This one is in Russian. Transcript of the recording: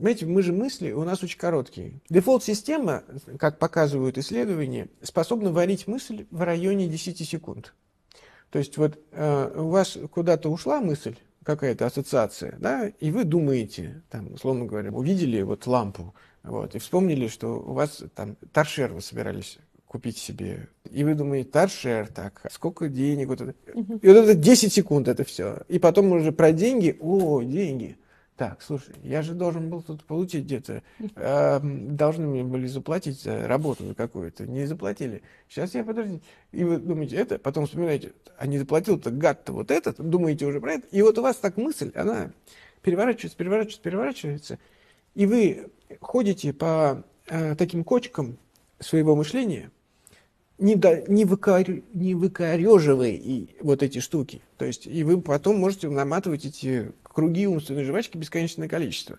Понимаете, мы же мысли у нас очень короткие. Дефолт-система, как показывают исследования, способна варить мысль в районе 10 секунд. То есть вот э, у вас куда-то ушла мысль, какая-то ассоциация, да, и вы думаете, там, условно говоря, увидели вот лампу, вот, и вспомнили, что у вас там торшер вы собирались купить себе. И вы думаете, торшер, так, сколько денег? Вот это. Угу. И вот это 10 секунд это все. И потом уже про деньги, о, деньги – так, слушай, я же должен был тут получить где-то, э, должны мне были заплатить за э, работу за какую-то, не заплатили. Сейчас я подожди. И вы думаете это, потом вспоминаете, а не заплатил-то гад-то вот этот, думаете уже про это. И вот у вас так мысль, она переворачивается, переворачивается, переворачивается. И вы ходите по э, таким кочкам своего мышления, не, до, не, выкорю, не выкореживая и вот эти штуки. То есть, и вы потом можете наматывать эти круги умственной жвачки бесконечное количество.